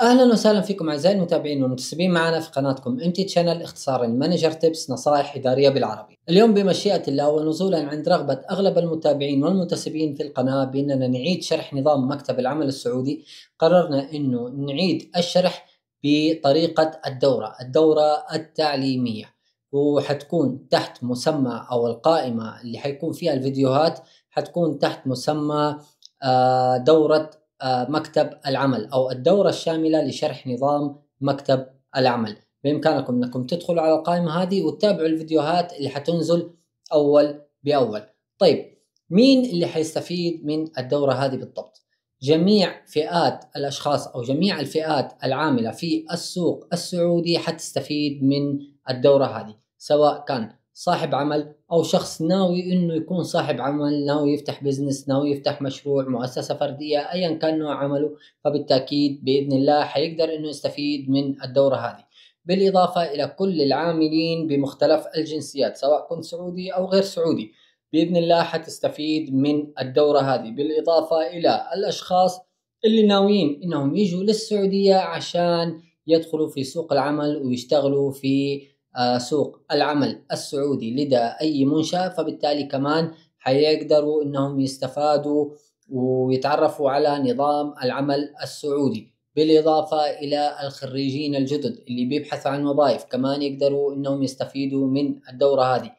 اهلا وسهلا فيكم اعزائي المتابعين والمنتسبين معنا في قناتكم ام تي تشانل اختصار المانجر تيبس نصائح اداريه بالعربي. اليوم بمشيئه الله ونزولا عند رغبه اغلب المتابعين والمنتسبين في القناه باننا نعيد شرح نظام مكتب العمل السعودي، قررنا انه نعيد الشرح بطريقه الدوره، الدوره التعليميه. وحتكون تحت مسمى او القائمه اللي حيكون فيها الفيديوهات حتكون تحت مسمى آه، دورة آه، مكتب العمل أو الدورة الشاملة لشرح نظام مكتب العمل بإمكانكم أنكم تدخلوا على القائمة هذه وتتابعوا الفيديوهات اللي حتنزل أول بأول طيب مين اللي حيستفيد من الدورة هذه بالضبط؟ جميع فئات الأشخاص أو جميع الفئات العاملة في السوق السعودي حتستفيد من الدورة هذه سواء كان صاحب عمل او شخص ناوي انه يكون صاحب عمل ناوي يفتح بزنس ناوي يفتح مشروع مؤسسه فرديه ايا كان نوع عمله فبالتاكيد باذن الله حيقدر انه يستفيد من الدوره هذه بالاضافه الى كل العاملين بمختلف الجنسيات سواء كنت سعودي او غير سعودي باذن الله حتستفيد من الدوره هذه بالاضافه الى الاشخاص اللي ناويين انهم يجوا للسعوديه عشان يدخلوا في سوق العمل ويشتغلوا في آه، سوق العمل السعودي لدى اي منشاه فبالتالي كمان حيقدروا انهم يستفادوا ويتعرفوا على نظام العمل السعودي بالإضافة إلى الخريجين الجدد اللي بيبحثوا عن وظائف كمان يقدروا إنهم يستفيدوا من الدورة هذه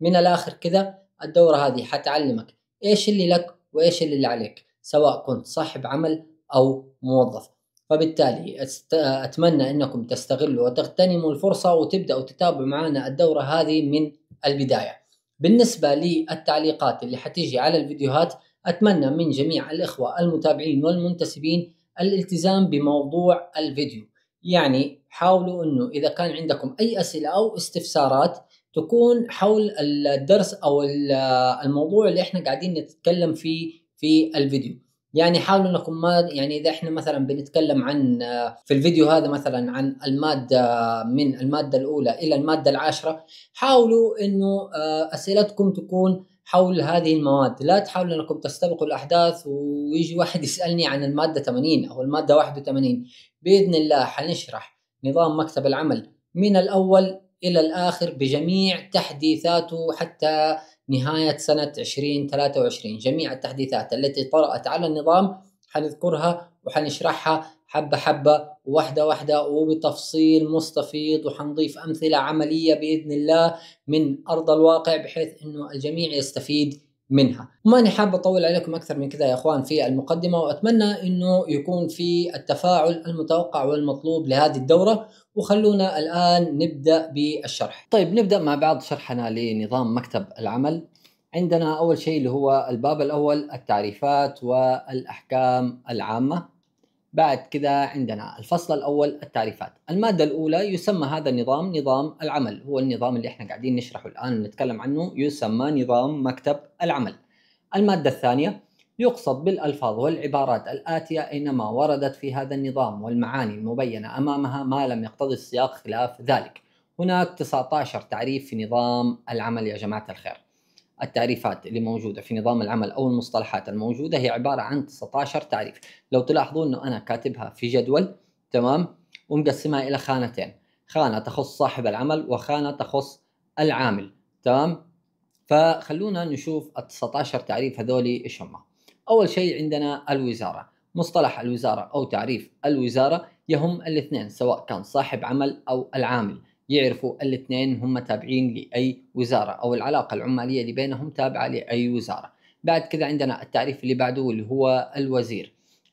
من الآخر كذا الدورة هذه حتعلمك إيش اللي لك وإيش اللي عليك سواء كنت صاحب عمل أو موظف فبالتالي أتمنى أنكم تستغلوا وتغتنموا الفرصة وتبدأوا تتابعوا معنا الدورة هذه من البداية بالنسبة للتعليقات اللي حتيجي على الفيديوهات أتمنى من جميع الإخوة المتابعين والمنتسبين الالتزام بموضوع الفيديو يعني حاولوا أنه إذا كان عندكم أي أسئلة أو استفسارات تكون حول الدرس أو الموضوع اللي إحنا قاعدين نتكلم فيه في الفيديو يعني حاولوا انكم ما يعني اذا احنا مثلا بنتكلم عن آه، في الفيديو هذا مثلا عن الماده آه، من الماده الاولى الى الماده العاشره حاولوا انه آه، اسئلتكم تكون حول هذه المواد لا تحاولوا انكم تستبقوا الاحداث ويجي واحد يسالني عن الماده 80 او الماده 81 باذن الله حنشرح نظام مكتب العمل من الاول الى الاخر بجميع تحديثاته حتى نهاية سنة 2023 جميع التحديثات التي طرأت على النظام حنذكرها وحنشرحها حبة حبة واحدة واحدة وبتفصيل مستفيض وحنضيف أمثلة عملية بإذن الله من أرض الواقع بحيث أنه الجميع يستفيد منها ماني حاب اطول عليكم اكثر من كذا يا اخوان في المقدمه واتمنى انه يكون في التفاعل المتوقع والمطلوب لهذه الدوره وخلونا الان نبدا بالشرح طيب نبدا مع بعض شرحنا لنظام مكتب العمل عندنا اول شيء اللي هو الباب الاول التعريفات والاحكام العامه بعد كذا عندنا الفصل الأول التعريفات المادة الأولى يسمى هذا النظام نظام العمل هو النظام اللي احنا قاعدين نشرحه الآن ونتكلم عنه يسمى نظام مكتب العمل المادة الثانية يقصد بالألفاظ والعبارات الآتية أينما وردت في هذا النظام والمعاني المبينة أمامها ما لم يقتضي السياق خلاف ذلك هناك 19 تعريف في نظام العمل يا جماعة الخير التعريفات اللي موجوده في نظام العمل او المصطلحات الموجوده هي عباره عن 19 تعريف لو تلاحظون انه انا كاتبها في جدول تمام ومقسمها الى خانتين خانه تخص صاحب العمل وخانه تخص العامل تمام فخلونا نشوف ال 19 تعريف هذول ايش هم اول شيء عندنا الوزاره مصطلح الوزاره او تعريف الوزاره يهم الاثنين سواء كان صاحب عمل او العامل يعرفوا الاثنين هم تابعين لأي وزارة أو العلاقة العمالية اللي بينهم تابعة لأي وزارة بعد كذا عندنا التعريف اللي بعده اللي هو الوزير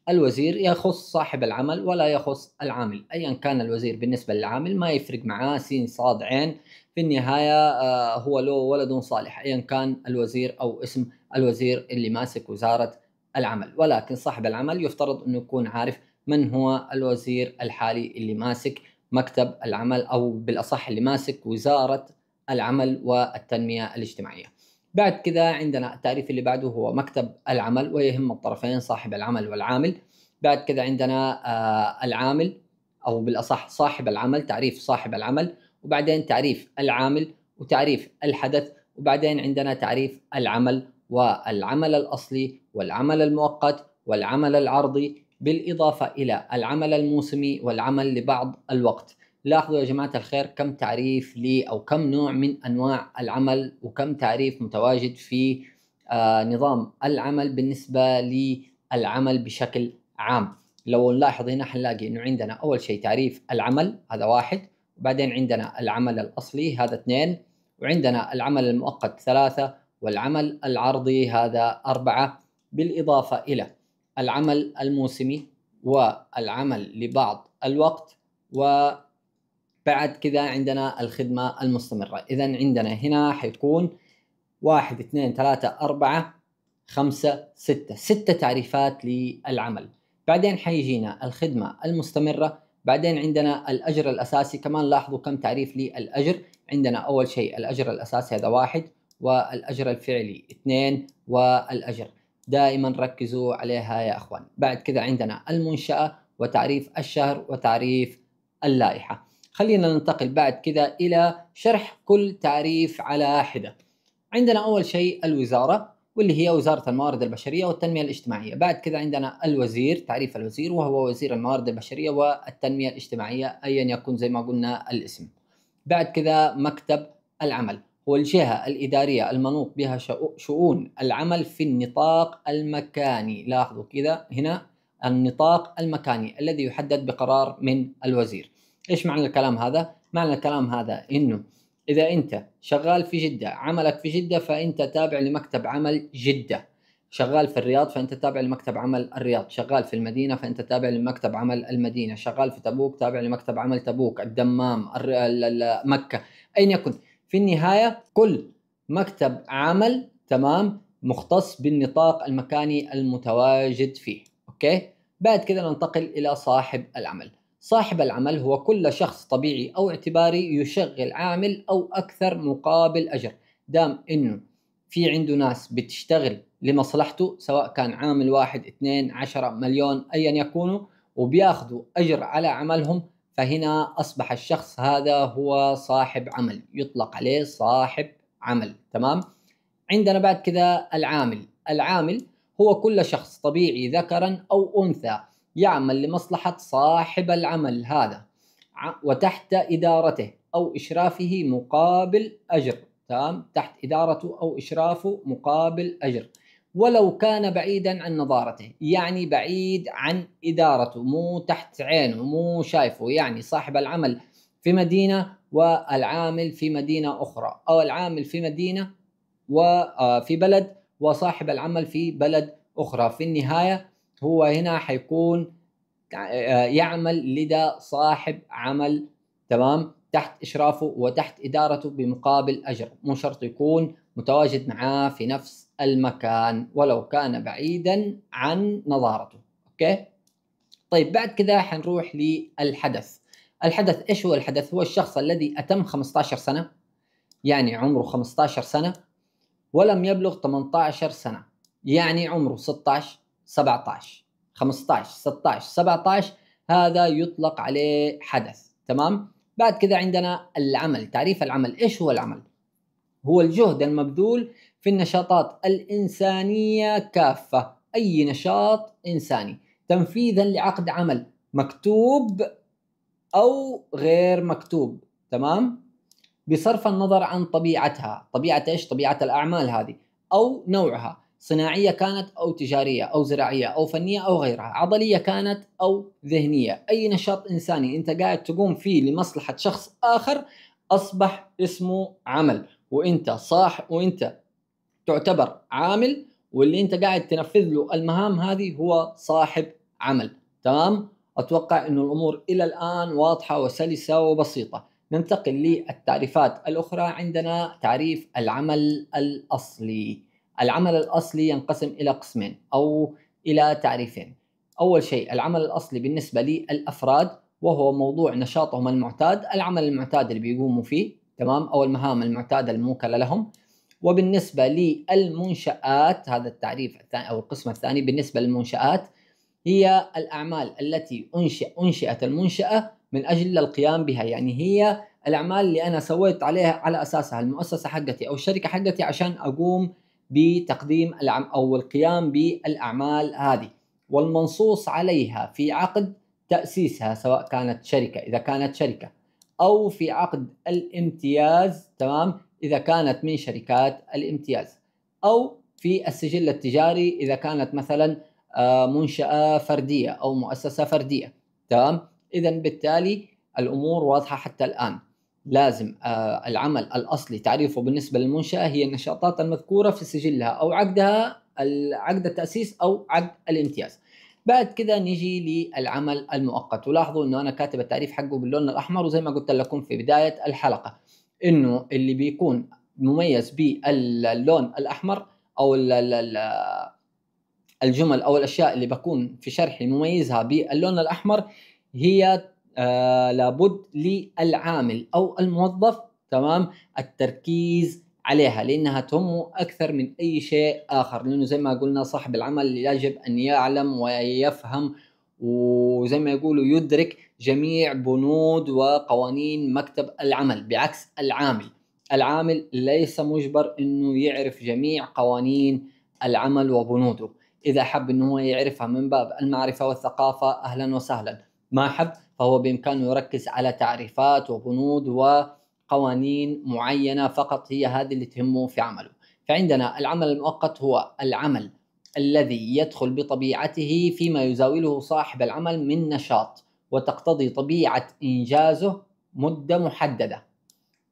الوزير يخص صاحب العمل ولا يخص العامل أيا كان الوزير بالنسبة للعامل ما يفرق معاه سين صاد عين في النهاية آه، هو له ولد صالح أيا كان الوزير أو اسم الوزير اللي ماسك وزارة العمل ولكن صاحب العمل يفترض أنه يكون عارف من هو الوزير الحالي اللي ماسك مكتب العمل او بالاصح اللي ماسك وزاره العمل والتنميه الاجتماعيه. بعد كذا عندنا التعريف اللي بعده هو مكتب العمل ويهم الطرفين صاحب العمل والعامل. بعد كذا عندنا آه، العامل او بالاصح صاحب العمل تعريف صاحب العمل وبعدين تعريف العامل وتعريف الحدث وبعدين عندنا تعريف العمل والعمل الاصلي والعمل المؤقت والعمل العرضي بالإضافة إلى العمل الموسمي والعمل لبعض الوقت لاحظوا يا جماعة الخير كم تعريف لي أو كم نوع من أنواع العمل وكم تعريف متواجد في آه، نظام العمل بالنسبة للعمل بشكل عام لو نلاحظ هنا حنلاقي أنه عندنا أول شيء تعريف العمل هذا واحد وبعدين عندنا العمل الأصلي هذا اثنين وعندنا العمل المؤقت ثلاثة والعمل العرضي هذا أربعة بالإضافة إلى العمل الموسمي والعمل لبعض الوقت وبعد كذا عندنا الخدمة المستمرة إذا عندنا هنا حيكون واحد اثنين ثلاثة أربعة خمسة ستة ستة تعريفات للعمل بعدين حيجينا الخدمة المستمرة بعدين عندنا الأجر الأساسي كمان لاحظوا كم تعريف للأجر عندنا أول شيء الأجر الأساسي هذا واحد والأجر الفعلي اثنين والأجر دائما ركزوا عليها يا اخوان بعد كذا عندنا المنشاه وتعريف الشهر وتعريف اللائحه خلينا ننتقل بعد كذا الى شرح كل تعريف على حده عندنا اول شيء الوزاره واللي هي وزاره الموارد البشريه والتنميه الاجتماعيه بعد كذا عندنا الوزير تعريف الوزير وهو وزير الموارد البشريه والتنميه الاجتماعيه ايا يكن زي ما قلنا الاسم بعد كذا مكتب العمل هو الجهة الإدارية المنوط بها شؤون العمل في النطاق المكاني لاحظوا كذا هنا النطاق المكاني الذي يحدد بقرار من الوزير إيش معنى الكلام هذا؟ معنى الكلام هذا إنه إذا أنت شغال في جدة عملك في جدة فأنت تابع لمكتب عمل جدة شغال في الرياض فانت تابع لمكتب عمل الرياض، شغال في المدينه فانت تابع لمكتب عمل المدينه، شغال في تبوك تابع لمكتب عمل تبوك، الدمام، مكه، اين يكن، في النهاية كل مكتب عمل تمام مختص بالنطاق المكاني المتواجد فيه أوكي بعد كده ننتقل إلى صاحب العمل صاحب العمل هو كل شخص طبيعي أو اعتباري يشغل عامل أو أكثر مقابل أجر دام إنه في عنده ناس بتشتغل لمصلحته سواء كان عامل واحد اثنين عشرة مليون أيا يكونوا وبياخذوا أجر على عملهم فهنا أصبح الشخص هذا هو صاحب عمل يطلق عليه صاحب عمل تمام عندنا بعد كذا العامل العامل هو كل شخص طبيعي ذكرا أو أنثى يعمل لمصلحة صاحب العمل هذا وتحت إدارته أو إشرافه مقابل أجر تمام تحت إدارته أو إشرافه مقابل أجر ولو كان بعيدا عن نظارته يعني بعيد عن إدارته مو تحت عينه مو شايفه يعني صاحب العمل في مدينة والعامل في مدينة أخرى أو العامل في مدينة وفي آه، بلد وصاحب العمل في بلد أخرى في النهاية هو هنا حيكون آه، يعمل لدى صاحب عمل تمام تحت إشرافه وتحت إدارته بمقابل أجر مو شرط يكون متواجد معاه في نفس المكان ولو كان بعيدا عن نظارته اوكي طيب بعد كذا حنروح للحدث الحدث ايش هو الحدث هو الشخص الذي اتم 15 سنه يعني عمره 15 سنه ولم يبلغ 18 سنه يعني عمره 16 17 15 16 17 هذا يطلق عليه حدث تمام بعد كذا عندنا العمل تعريف العمل ايش هو العمل هو الجهد المبذول في النشاطات الإنسانية كافة أي نشاط إنساني تنفيذا لعقد عمل مكتوب أو غير مكتوب تمام بصرف النظر عن طبيعتها طبيعة إيش طبيعة الأعمال هذه أو نوعها صناعية كانت أو تجارية أو زراعية أو فنية أو غيرها عضلية كانت أو ذهنية أي نشاط إنساني أنت قاعد تقوم فيه لمصلحة شخص آخر أصبح اسمه عمل وأنت صاح وأنت تعتبر عامل واللي انت قاعد تنفذ له المهام هذه هو صاحب عمل تمام اتوقع انه الامور الى الان واضحه وسلسه وبسيطه ننتقل للتعريفات الاخرى عندنا تعريف العمل الاصلي العمل الاصلي ينقسم الى قسمين او الى تعريفين اول شيء العمل الاصلي بالنسبه للافراد وهو موضوع نشاطهم المعتاد العمل المعتاد اللي بيقوموا فيه تمام او المهام المعتاده الموكله لهم وبالنسبة للمنشآت هذا التعريف الثاني أو القسم الثاني بالنسبة للمنشآت هي الأعمال التي أنشئ أنشئت المنشأة من أجل القيام بها يعني هي الأعمال اللي أنا سويت عليها على أساسها المؤسسة حقتي أو الشركة حقتي عشان أقوم بتقديم العم أو القيام بالأعمال هذه والمنصوص عليها في عقد تأسيسها سواء كانت شركة إذا كانت شركة أو في عقد الامتياز تمام إذا كانت من شركات الامتياز أو في السجل التجاري إذا كانت مثلا آه، منشأة فردية أو مؤسسة فردية تمام إذا بالتالي الأمور واضحة حتى الآن لازم آه، العمل الأصلي تعريفه بالنسبة للمنشأة هي النشاطات المذكورة في سجلها أو عقدها عقد التأسيس أو عقد الامتياز بعد كذا نجي للعمل المؤقت ولاحظوا انه انا كاتب التعريف حقه باللون الاحمر وزي ما قلت لكم في بدايه الحلقه انه اللي بيكون مميز باللون الاحمر او الجمل او الاشياء اللي بكون في شرحي مميزها باللون الاحمر هي آه لابد للعامل او الموظف تمام التركيز عليها لانها تهمه اكثر من اي شيء اخر لانه زي ما قلنا صاحب العمل يجب ان يعلم ويفهم وزي ما يقولوا يدرك جميع بنود وقوانين مكتب العمل بعكس العامل العامل ليس مجبر انه يعرف جميع قوانين العمل وبنوده اذا حب انه هو يعرفها من باب المعرفه والثقافه اهلا وسهلا ما حب فهو بامكانه يركز على تعريفات وبنود وقوانين معينه فقط هي هذه اللي تهمه في عمله فعندنا العمل المؤقت هو العمل الذي يدخل بطبيعته فيما يزاوله صاحب العمل من نشاط وتقتضي طبيعة إنجازه مدة محددة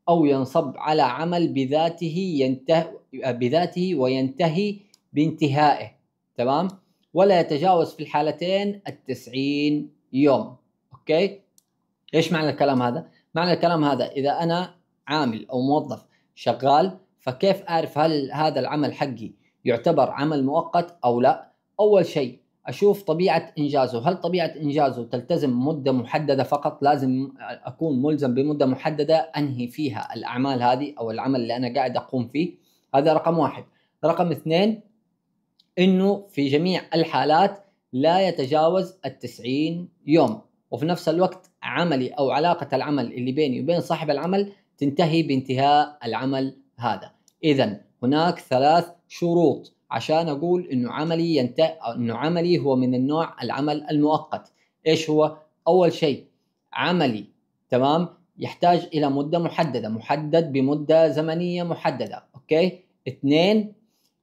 أو ينصب على عمل بذاته ينته بذاته وينتهي بانتهائه تمام ولا يتجاوز في الحالتين التسعين يوم أوكي إيش معنى الكلام هذا؟ معنى الكلام هذا إذا أنا عامل أو موظف شغال فكيف أعرف هل هذا العمل حقي يعتبر عمل مؤقت أو لا؟ أول شيء اشوف طبيعه انجازه هل طبيعه انجازه تلتزم مده محدده فقط لازم اكون ملزم بمده محدده انهي فيها الاعمال هذه او العمل اللي انا قاعد اقوم فيه هذا رقم واحد رقم اثنين انه في جميع الحالات لا يتجاوز التسعين يوم وفي نفس الوقت عملي او علاقه العمل اللي بيني وبين صاحب العمل تنتهي بانتهاء العمل هذا اذا هناك ثلاث شروط عشان اقول انه عملي ينت... انه عملي هو من النوع العمل المؤقت ايش هو اول شيء عملي تمام يحتاج الى مده محدده محدد بمده زمنيه محدده اوكي اثنين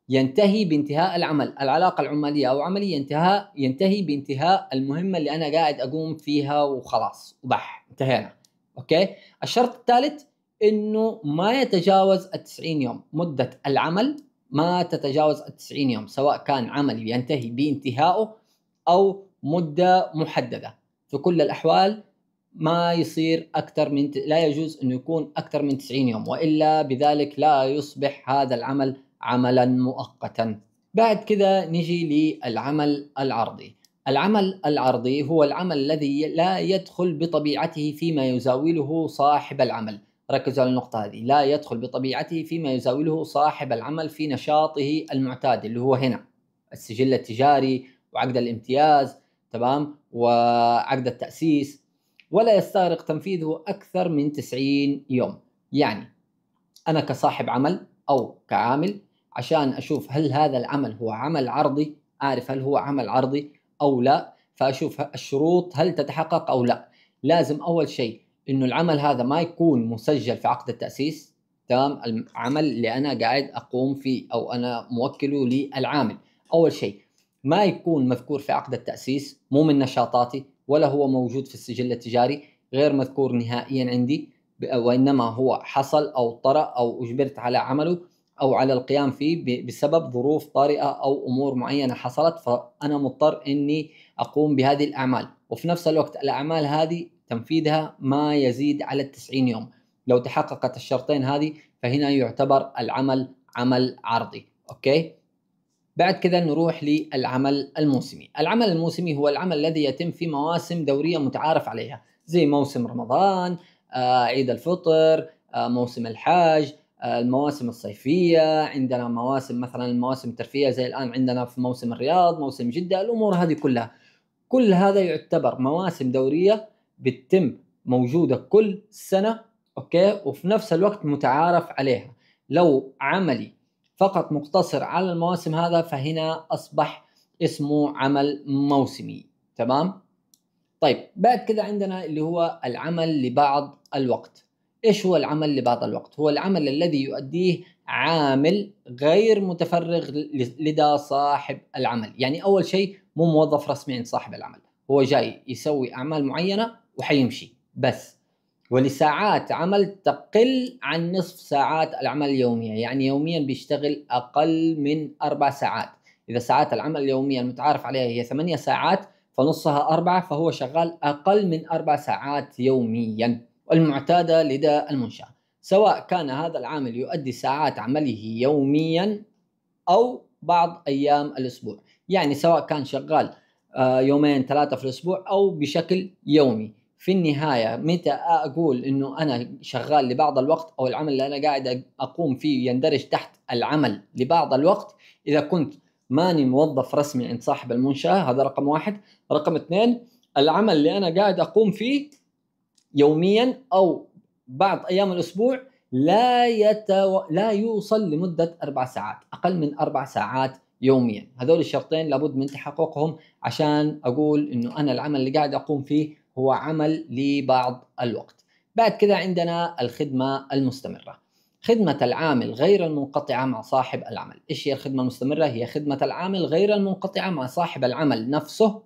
ينتهي بانتهاء العمل العلاقه العماليه او عملي ينتهى ينتهي بانتهاء المهمه اللي انا قاعد اقوم فيها وخلاص وبح انتهينا اوكي الشرط الثالث انه ما يتجاوز ال 90 يوم مده العمل ما تتجاوز ال 90 يوم سواء كان عملي ينتهي بانتهائه او مده محدده في كل الاحوال ما يصير اكثر من لا يجوز انه يكون اكثر من 90 يوم والا بذلك لا يصبح هذا العمل عملا مؤقتا بعد كذا نجي للعمل العرضي العمل العرضي هو العمل الذي لا يدخل بطبيعته فيما يزاوله صاحب العمل ركزوا على النقطة هذه لا يدخل بطبيعته فيما يزاوله صاحب العمل في نشاطه المعتاد اللي هو هنا السجل التجاري وعقد الامتياز تمام وعقد التأسيس ولا يستغرق تنفيذه أكثر من 90 يوم يعني أنا كصاحب عمل أو كعامل عشان أشوف هل هذا العمل هو عمل عرضي أعرف هل هو عمل عرضي أو لا فأشوف الشروط هل تتحقق أو لا لازم أول شيء انه العمل هذا ما يكون مسجل في عقد التاسيس تمام العمل اللي انا قاعد اقوم فيه او انا موكله للعامل اول شيء ما يكون مذكور في عقد التاسيس مو من نشاطاتي ولا هو موجود في السجل التجاري غير مذكور نهائيا عندي وانما هو حصل او طرا او اجبرت على عمله او على القيام فيه بسبب ظروف طارئه او امور معينه حصلت فانا مضطر اني اقوم بهذه الاعمال وفي نفس الوقت الاعمال هذه تنفيذها ما يزيد على 90 يوم لو تحققت الشرطين هذه فهنا يعتبر العمل عمل عرضي اوكي بعد كذا نروح للعمل الموسمي العمل الموسمي هو العمل الذي يتم في مواسم دورية متعارف عليها زي موسم رمضان آه، عيد الفطر آه، موسم الحاج آه، المواسم الصيفية عندنا مواسم مثلا المواسم الترفية زي الآن عندنا في موسم الرياض موسم جدة الأمور هذه كلها كل هذا يعتبر مواسم دورية بتتم موجوده كل سنه اوكي وفي نفس الوقت متعارف عليها لو عملي فقط مقتصر على المواسم هذا فهنا اصبح اسمه عمل موسمي تمام طيب بعد كده عندنا اللي هو العمل لبعض الوقت ايش هو العمل لبعض الوقت هو العمل الذي يؤديه عامل غير متفرغ لدى صاحب العمل يعني اول شيء مو موظف رسمي عند صاحب العمل هو جاي يسوي اعمال معينه وحيمشي بس ولساعات عمل تقل عن نصف ساعات العمل اليومية يعني يوميا بيشتغل أقل من أربع ساعات إذا ساعات العمل اليومية المتعارف عليها هي ثمانية ساعات فنصها أربعة فهو شغال أقل من أربع ساعات يوميا المعتادة لدى المنشأة سواء كان هذا العامل يؤدي ساعات عمله يوميا أو بعض أيام الأسبوع يعني سواء كان شغال آه، يومين ثلاثة في الأسبوع أو بشكل يومي في النهاية متى أقول إنه أنا شغال لبعض الوقت أو العمل اللي أنا قاعد أقوم فيه يندرج تحت العمل لبعض الوقت إذا كنت ماني موظف رسمي عند صاحب المنشأة هذا رقم واحد رقم اثنين العمل اللي أنا قاعد أقوم فيه يوميا أو بعض أيام الأسبوع لا يتو... لا يوصل لمدة أربع ساعات أقل من أربع ساعات يوميا هذول الشرطين لابد من تحققهم عشان أقول إنه أنا العمل اللي قاعد أقوم فيه هو عمل لبعض الوقت بعد كده عندنا الخدمة المستمرة خدمة العامل غير المنقطعة مع صاحب العمل إيش هي الخدمة المستمرة؟ هي خدمة العامل غير المنقطعة مع صاحب العمل نفسه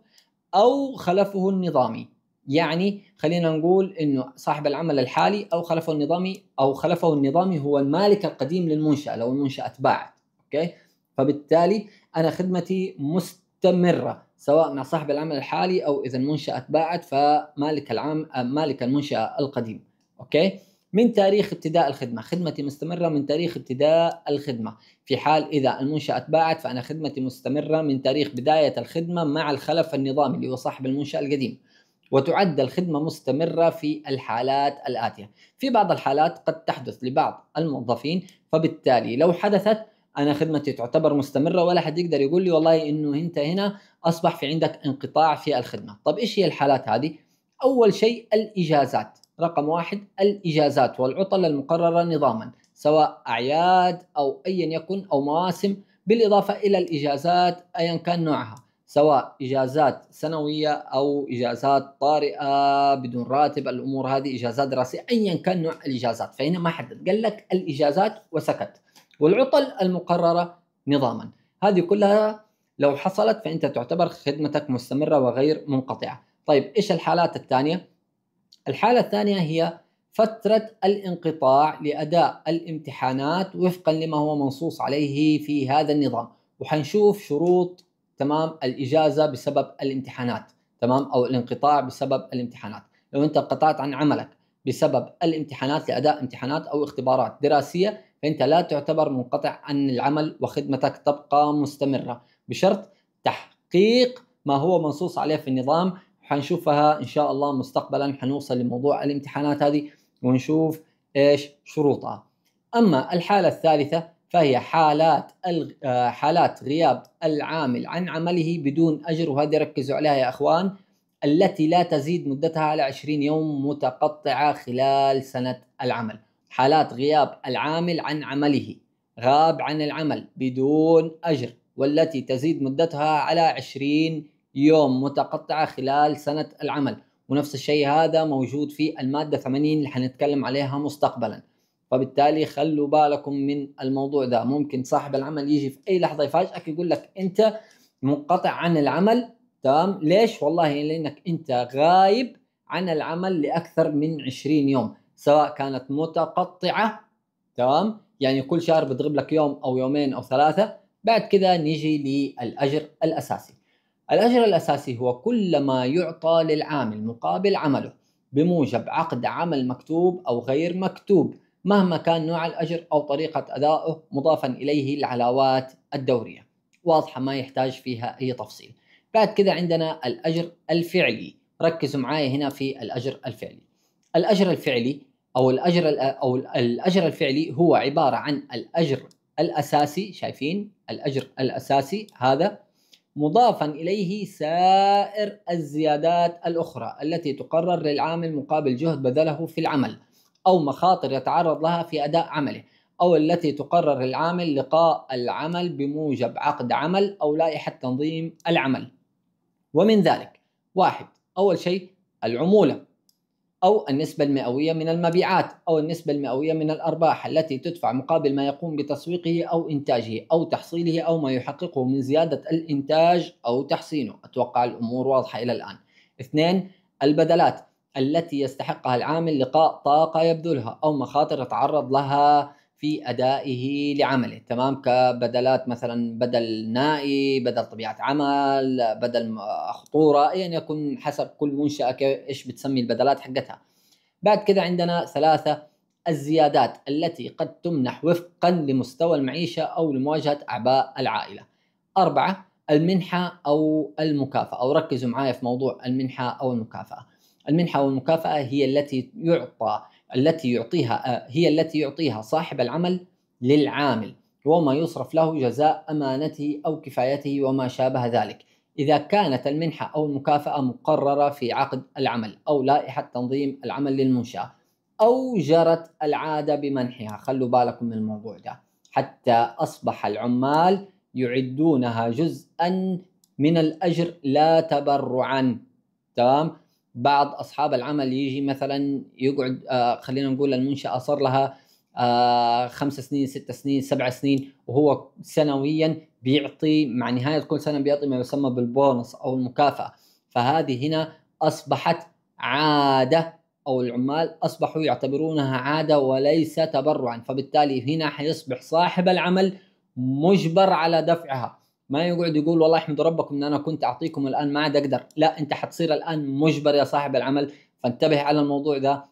أو خلفه النظامي يعني خلينا نقول انه صاحب العمل الحالي او خلفه النظامي او خلفه النظامي هو المالك القديم للمنشاه لو المنشاه اتباعت اوكي فبالتالي انا خدمتي مستمره سواء مع صاحب العمل الحالي او اذا المنشاه اتباعت فمالك العام مالك المنشاه القديم اوكي من تاريخ ابتداء الخدمة خدمتي مستمرة من تاريخ ابتداء الخدمة في حال إذا المنشأة اتباعت فأنا خدمتي مستمرة من تاريخ بداية الخدمة مع الخلف النظامي اللي هو صاحب المنشأة القديم وتعد الخدمة مستمرة في الحالات الآتية في بعض الحالات قد تحدث لبعض الموظفين فبالتالي لو حدثت انا خدمتي تعتبر مستمره ولا حد يقدر يقول لي والله انه انت هنا اصبح في عندك انقطاع في الخدمه طب ايش هي الحالات هذه اول شيء الاجازات رقم واحد الاجازات والعطل المقرره نظاما سواء اعياد او ايا يكن او مواسم بالاضافه الى الاجازات ايا كان نوعها سواء اجازات سنويه او اجازات طارئه بدون راتب الامور هذه اجازات دراسيه ايا كان نوع الاجازات فهنا ما حدد قال لك الاجازات وسكت والعطل المقررة نظاما هذه كلها لو حصلت فأنت تعتبر خدمتك مستمرة وغير منقطعة طيب إيش الحالات الثانية؟ الحالة الثانية هي فترة الانقطاع لأداء الامتحانات وفقا لما هو منصوص عليه في هذا النظام وحنشوف شروط تمام الإجازة بسبب الامتحانات تمام أو الانقطاع بسبب الامتحانات لو أنت انقطعت عن عملك بسبب الامتحانات لأداء امتحانات أو اختبارات دراسية فأنت لا تعتبر منقطع عن العمل وخدمتك تبقى مستمرة بشرط تحقيق ما هو منصوص عليه في النظام حنشوفها إن شاء الله مستقبلا حنوصل لموضوع الامتحانات هذه ونشوف إيش شروطها أما الحالة الثالثة فهي حالات آه، حالات غياب العامل عن عمله بدون أجر وهذه ركزوا عليها يا أخوان التي لا تزيد مدتها على 20 يوم متقطعة خلال سنة العمل حالات غياب العامل عن عمله غاب عن العمل بدون أجر والتي تزيد مدتها على 20 يوم متقطعة خلال سنة العمل ونفس الشيء هذا موجود في المادة 80 اللي حنتكلم عليها مستقبلا فبالتالي خلوا بالكم من الموضوع ده ممكن صاحب العمل يجي في أي لحظة يفاجئك يقول لك أنت منقطع عن العمل تمام ليش والله لأنك أنت غايب عن العمل لأكثر من 20 يوم سواء كانت متقطعه تمام يعني كل شهر بتضرب لك يوم او يومين او ثلاثه بعد كذا نيجي للاجر الاساسي الاجر الاساسي هو كل ما يعطى للعامل مقابل عمله بموجب عقد عمل مكتوب او غير مكتوب مهما كان نوع الاجر او طريقه ادائه مضافا اليه العلاوات الدوريه واضحه ما يحتاج فيها اي تفصيل بعد كذا عندنا الاجر الفعلي ركزوا معايا هنا في الاجر الفعلي الاجر الفعلي او الاجر او الاجر الفعلي هو عباره عن الاجر الاساسي شايفين الاجر الاساسي هذا مضافا اليه سائر الزيادات الاخرى التي تقرر للعامل مقابل جهد بذله في العمل او مخاطر يتعرض لها في اداء عمله او التي تقرر للعامل لقاء العمل بموجب عقد عمل او لائحه تنظيم العمل ومن ذلك واحد اول شيء العموله أو النسبة المئوية من المبيعات أو النسبة المئوية من الأرباح التي تدفع مقابل ما يقوم بتسويقه أو إنتاجه أو تحصيله أو ما يحققه من زيادة الإنتاج أو تحسينه أتوقع الأمور واضحة إلى الآن اثنين البدلات التي يستحقها العامل لقاء طاقة يبذلها أو مخاطر يتعرض لها في ادائه لعمله تمام كبدلات مثلا بدل نائي بدل طبيعه عمل بدل خطوره ايا يعني يكن حسب كل منشاه ايش بتسمي البدلات حقتها بعد كده عندنا ثلاثه الزيادات التي قد تمنح وفقا لمستوى المعيشه او لمواجهه اعباء العائله اربعه المنحه او المكافاه او ركزوا معايا في موضوع المنحه او المكافاه المنحه او المكافاه هي التي يعطى التي يعطيها آه، هي التي يعطيها صاحب العمل للعامل وما يصرف له جزاء أمانته أو كفايته وما شابه ذلك إذا كانت المنحة أو المكافأة مقررة في عقد العمل أو لائحة تنظيم العمل للمنشأة أو جرت العادة بمنحها خلوا بالكم من الموضوع ده حتى أصبح العمال يعدونها جزءا من الأجر لا تبرعا تمام بعض اصحاب العمل يجي مثلا يقعد آه، خلينا نقول المنشاه صار لها آه، خمس سنين ست سنين سبع سنين وهو سنويا بيعطي مع نهايه كل سنه بيعطي ما يسمى بالبونص او المكافاه فهذه هنا اصبحت عاده او العمال اصبحوا يعتبرونها عاده وليس تبرعا فبالتالي هنا حيصبح صاحب العمل مجبر على دفعها ما يقعد يقول والله احمد ربكم ان انا كنت اعطيكم الان ما عاد اقدر لا انت حتصير الان مجبر يا صاحب العمل فانتبه على الموضوع ده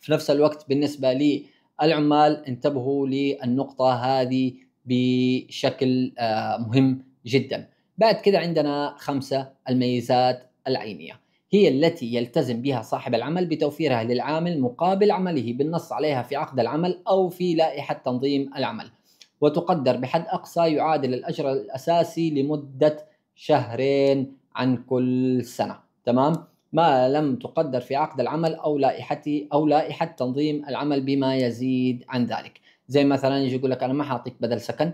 في نفس الوقت بالنسبه لي العمال انتبهوا للنقطة هذه بشكل آه، مهم جدا بعد كده عندنا خمسة الميزات العينية هي التي يلتزم بها صاحب العمل بتوفيرها للعامل مقابل عمله بالنص عليها في عقد العمل أو في لائحة تنظيم العمل وتقدر بحد أقصى يعادل الأجر الأساسي لمدة شهرين عن كل سنة تمام ما لم تقدر في عقد العمل أو لائحة أو لائحة تنظيم العمل بما يزيد عن ذلك زي مثلا يجي يقول لك أنا ما حاعطيك بدل سكن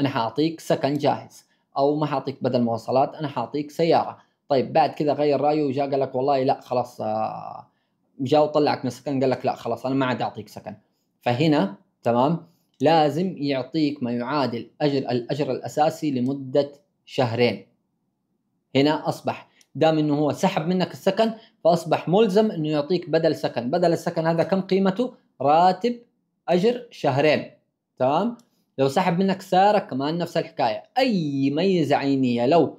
أنا حاعطيك سكن جاهز أو ما حاعطيك بدل مواصلات أنا حاعطيك سيارة طيب بعد كذا غير رأيه وجاء قال لك والله لا خلاص آه، جاء وطلعك من السكن قال لك لا خلاص أنا ما عاد أعطيك سكن فهنا تمام لازم يعطيك ما يعادل أجر الأجر الأساسي لمدة شهرين هنا أصبح دام انه هو سحب منك السكن فاصبح ملزم انه يعطيك بدل سكن بدل السكن هذا كم قيمته راتب اجر شهرين تمام لو سحب منك ساره كمان نفس الحكايه اي ميزه عينيه لو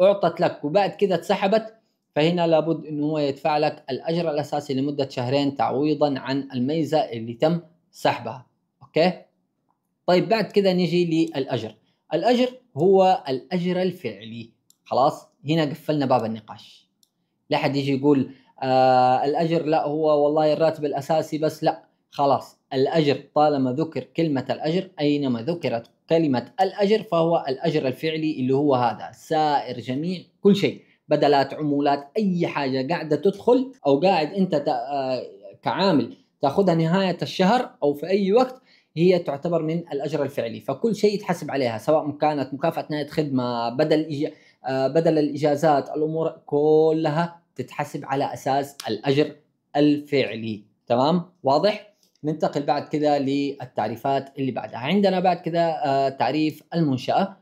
اعطت لك وبعد كذا اتسحبت فهنا لابد انه هو يدفع لك الاجر الاساسي لمده شهرين تعويضا عن الميزه اللي تم سحبها اوكي طيب بعد كده نجي للاجر الاجر هو الاجر الفعلي خلاص هنا قفلنا باب النقاش لا حد يجي يقول آه الاجر لا هو والله الراتب الاساسي بس لا خلاص الاجر طالما ذكر كلمه الاجر اينما ذكرت كلمه الاجر فهو الاجر الفعلي اللي هو هذا سائر جميع كل شيء بدلات عمولات اي حاجه قاعده تدخل او قاعد انت آه، كعامل تاخذها نهايه الشهر او في اي وقت هي تعتبر من الاجر الفعلي فكل شيء يتحسب عليها سواء كانت مكافاه نهايه خدمه بدل آه، بدل الاجازات الامور كلها تتحسب على اساس الاجر الفعلي تمام واضح ننتقل بعد كده للتعريفات اللي بعدها عندنا بعد كده آه، تعريف المنشاه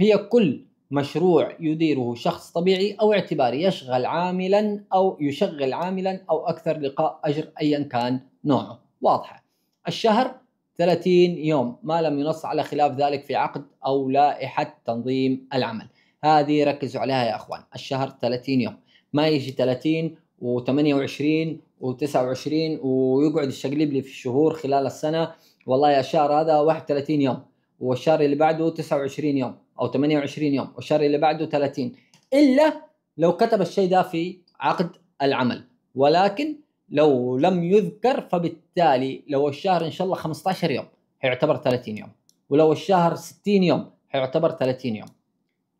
هي كل مشروع يديره شخص طبيعي او اعتباري يشغل عاملا او يشغل عاملا او اكثر لقاء اجر ايا كان نوعه واضحه الشهر 30 يوم ما لم ينص على خلاف ذلك في عقد أو لائحة تنظيم العمل هذه ركزوا عليها يا أخوان الشهر 30 يوم ما يجي 30 و28 و29 ويقعد يشقلب لي في الشهور خلال السنة والله يا شهر هذا 31 يوم والشهر اللي بعده 29 يوم أو 28 يوم والشهر اللي بعده 30 إلا لو كتب الشيء ده في عقد العمل ولكن لو لم يذكر فبالتالي لو الشهر ان شاء الله 15 يوم هيعتبر 30 يوم ولو الشهر 60 يوم هيعتبر 30 يوم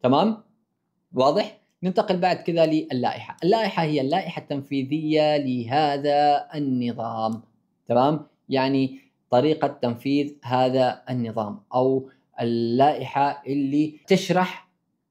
تمام واضح ننتقل بعد كذا للائحه اللائحه هي اللائحه التنفيذيه لهذا النظام تمام يعني طريقه تنفيذ هذا النظام او اللائحه اللي تشرح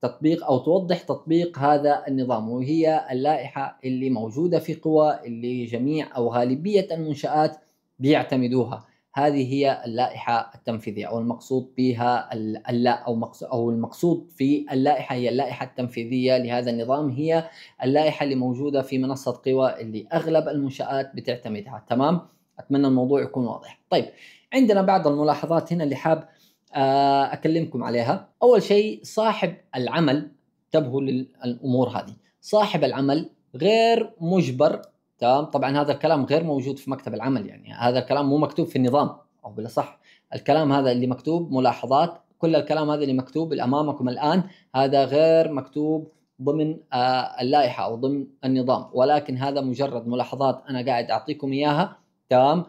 تطبيق او توضح تطبيق هذا النظام وهي اللائحه اللي موجوده في قوى اللي جميع او غالبيه المنشات بيعتمدوها هذه هي اللائحه التنفيذيه او المقصود بها اللا او او المقصود في اللائحه هي اللائحه التنفيذيه لهذا النظام هي اللائحه اللي موجوده في منصه قوى اللي اغلب المنشات بتعتمدها تمام اتمنى الموضوع يكون واضح طيب عندنا بعض الملاحظات هنا اللي حاب آه، اكلمكم عليها اول شيء صاحب العمل انتبهوا للامور هذه صاحب العمل غير مجبر تمام طبعا هذا الكلام غير موجود في مكتب العمل يعني هذا الكلام مو مكتوب في النظام او بالاصح الكلام هذا اللي مكتوب ملاحظات كل الكلام هذا اللي مكتوب امامكم الان هذا غير مكتوب ضمن آه، اللائحه او ضمن النظام ولكن هذا مجرد ملاحظات انا قاعد اعطيكم اياها تمام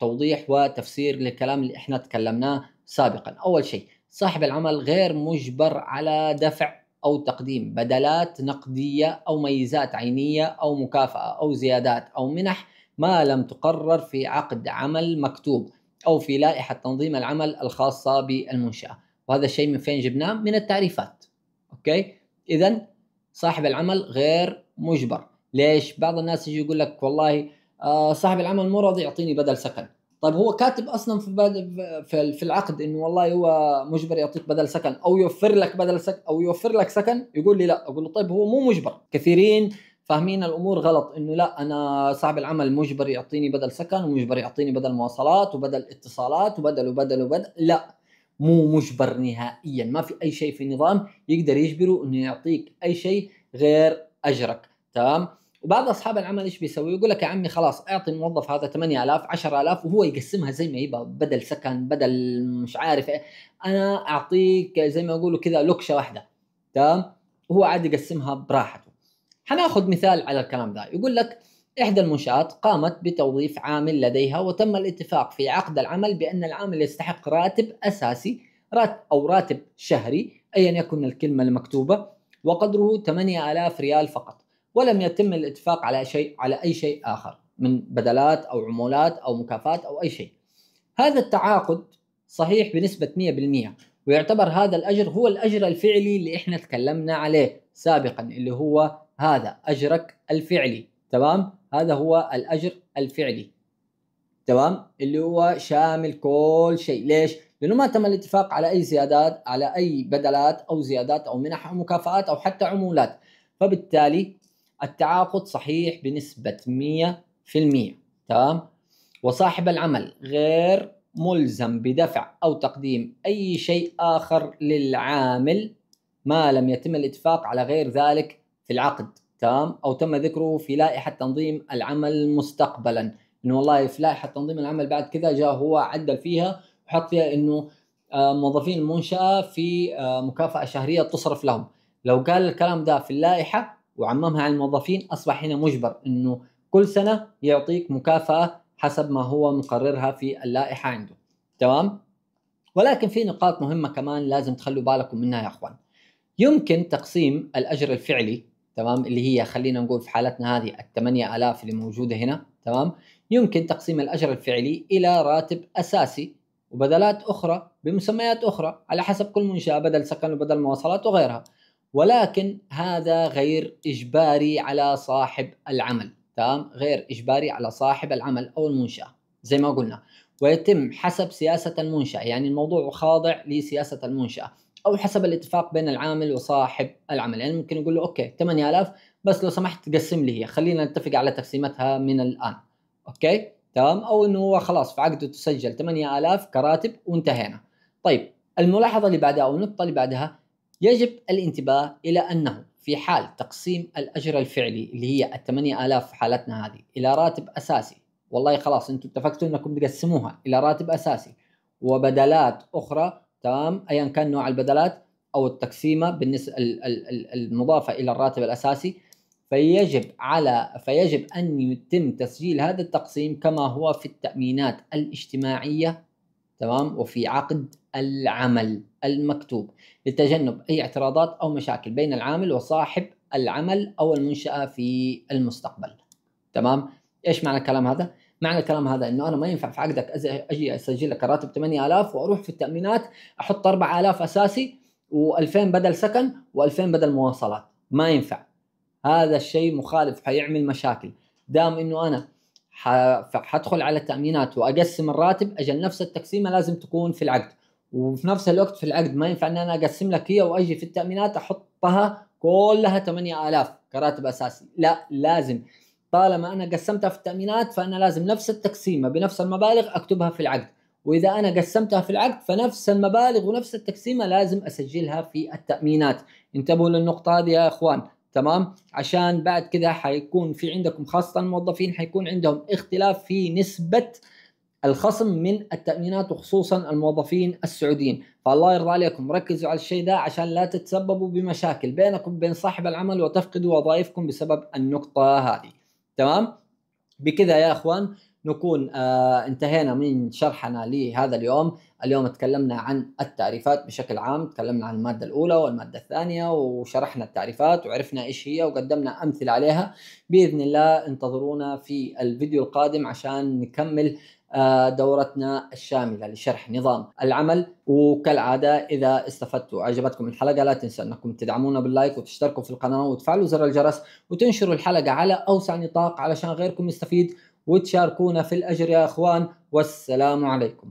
توضيح وتفسير للكلام اللي احنا تكلمناه سابقا اول شيء صاحب العمل غير مجبر على دفع او تقديم بدلات نقديه او ميزات عينيه او مكافاه او زيادات او منح ما لم تقرر في عقد عمل مكتوب او في لائحه تنظيم العمل الخاصه بالمنشاه وهذا الشيء من فين جبناه من التعريفات اوكي اذا صاحب العمل غير مجبر ليش بعض الناس يجي يقول لك والله آه، صاحب العمل مو راضي يعطيني بدل سكن طيب هو كاتب اصلا في في العقد انه والله هو مجبر يعطيك بدل سكن او يوفر لك بدل سكن او يوفر لك سكن يقول لي لا اقول له طيب هو مو مجبر كثيرين فاهمين الامور غلط انه لا انا صاحب العمل مجبر يعطيني بدل سكن ومجبر يعطيني بدل مواصلات وبدل اتصالات وبدل وبدل وبدل لا مو مجبر نهائيا ما في اي شيء في النظام يقدر يجبره انه يعطيك اي شيء غير اجرك تمام وبعض اصحاب العمل ايش بيسوي؟ يقول لك يا عمي خلاص اعطي الموظف هذا 8000 10000 وهو يقسمها زي ما يبغى بدل سكن بدل مش عارف إيه. انا اعطيك زي ما يقولوا كذا لوكشه واحده تمام؟ وهو عاد يقسمها براحته. حناخذ مثال على الكلام ذا، يقول لك إحدى المنشآت قامت بتوظيف عامل لديها وتم الاتفاق في عقد العمل بأن العامل يستحق راتب أساسي راتب أو راتب شهري أيا يكن الكلمة المكتوبة وقدره 8000 ريال فقط ولم يتم الاتفاق على شيء على اي شيء اخر من بدلات او عمولات او مكافات او اي شيء. هذا التعاقد صحيح بنسبه 100% ويعتبر هذا الاجر هو الاجر الفعلي اللي احنا تكلمنا عليه سابقا اللي هو هذا اجرك الفعلي تمام؟ هذا هو الاجر الفعلي. تمام؟ اللي هو شامل كل شيء، ليش؟ لانه ما تم الاتفاق على اي زيادات على اي بدلات او زيادات او منح او مكافآت او حتى عمولات. فبالتالي التعاقد صحيح بنسبة 100% تمام وصاحب العمل غير ملزم بدفع أو تقديم أي شيء آخر للعامل ما لم يتم الاتفاق على غير ذلك في العقد تمام أو تم ذكره في لائحة تنظيم العمل مستقبلا إنه والله في لائحة تنظيم العمل بعد كذا جاء هو عدل فيها وحط فيها إنه آه، موظفين المنشأة في آه، مكافأة شهرية تصرف لهم لو قال الكلام ده في اللائحة وعممها على الموظفين اصبح هنا مجبر انه كل سنه يعطيك مكافاه حسب ما هو مقررها في اللائحه عنده تمام ولكن في نقاط مهمه كمان لازم تخلوا بالكم منها يا اخوان يمكن تقسيم الاجر الفعلي تمام اللي هي خلينا نقول في حالتنا هذه ال 8000 اللي موجوده هنا تمام يمكن تقسيم الاجر الفعلي الى راتب اساسي وبدلات اخرى بمسميات اخرى على حسب كل منشاه بدل سكن وبدل مواصلات وغيرها ولكن هذا غير إجباري على صاحب العمل تمام غير إجباري على صاحب العمل أو المنشأة زي ما قلنا ويتم حسب سياسة المنشأة يعني الموضوع خاضع لسياسة المنشأة أو حسب الاتفاق بين العامل وصاحب العمل يعني ممكن يقول له أوكي 8000 بس لو سمحت تقسم لي هي خلينا نتفق على تقسيمتها من الآن أوكي تمام أو أنه هو خلاص في عقده تسجل 8000 كراتب وانتهينا طيب الملاحظة اللي بعدها أو النقطة اللي بعدها يجب الانتباه إلى أنه في حال تقسيم الأجر الفعلي اللي هي ال 8000 في حالتنا هذه إلى راتب أساسي والله خلاص انتم اتفقتوا انكم تقسموها الى راتب اساسي وبدلات اخرى تمام ايا كان نوع البدلات او التقسيمه بالنسبه المضافه الى الراتب الاساسي فيجب على فيجب ان يتم تسجيل هذا التقسيم كما هو في التامينات الاجتماعيه تمام وفي عقد العمل المكتوب لتجنب أي اعتراضات أو مشاكل بين العامل وصاحب العمل أو المنشأة في المستقبل تمام إيش معنى الكلام هذا؟ معنى الكلام هذا انه انا ما ينفع في عقدك اجي اسجل لك راتب 8000 واروح في التامينات احط 4000 اساسي و2000 بدل سكن و2000 بدل مواصلات ما ينفع هذا الشيء مخالف حيعمل مشاكل دام انه انا حدخل على التامينات واقسم الراتب اجل نفس التقسيمه لازم تكون في العقد وفي نفس الوقت في العقد ما ينفع ان انا اقسم لك هي واجي في التامينات احطها كلها 8000 كراتب اساسي لا لازم طالما انا قسمتها في التامينات فانا لازم نفس التقسيمه بنفس المبالغ اكتبها في العقد واذا انا قسمتها في العقد فنفس المبالغ ونفس التقسيمه لازم اسجلها في التامينات انتبهوا للنقطه هذه يا اخوان تمام عشان بعد كذا حيكون في عندكم خاصه الموظفين حيكون عندهم اختلاف في نسبه الخصم من التامينات وخصوصا الموظفين السعوديين فالله يرضى عليكم ركزوا على الشيء ده عشان لا تتسببوا بمشاكل بينكم وبين صاحب العمل وتفقدوا وظائفكم بسبب النقطه هذه تمام بكذا يا اخوان نكون آه انتهينا من شرحنا لهذا اليوم اليوم تكلمنا عن التعريفات بشكل عام تكلمنا عن المادة الأولى والمادة الثانية وشرحنا التعريفات وعرفنا إيش هي وقدمنا أمثلة عليها بإذن الله انتظرونا في الفيديو القادم عشان نكمل آه، دورتنا الشاملة لشرح نظام العمل وكالعادة إذا استفدتوا وعجبتكم الحلقة لا تنسوا أنكم تدعمونا باللايك وتشتركوا في القناة وتفعلوا زر الجرس وتنشروا الحلقة على أوسع نطاق علشان غيركم يستفيد وتشاركونا في الأجر يا أخوان والسلام عليكم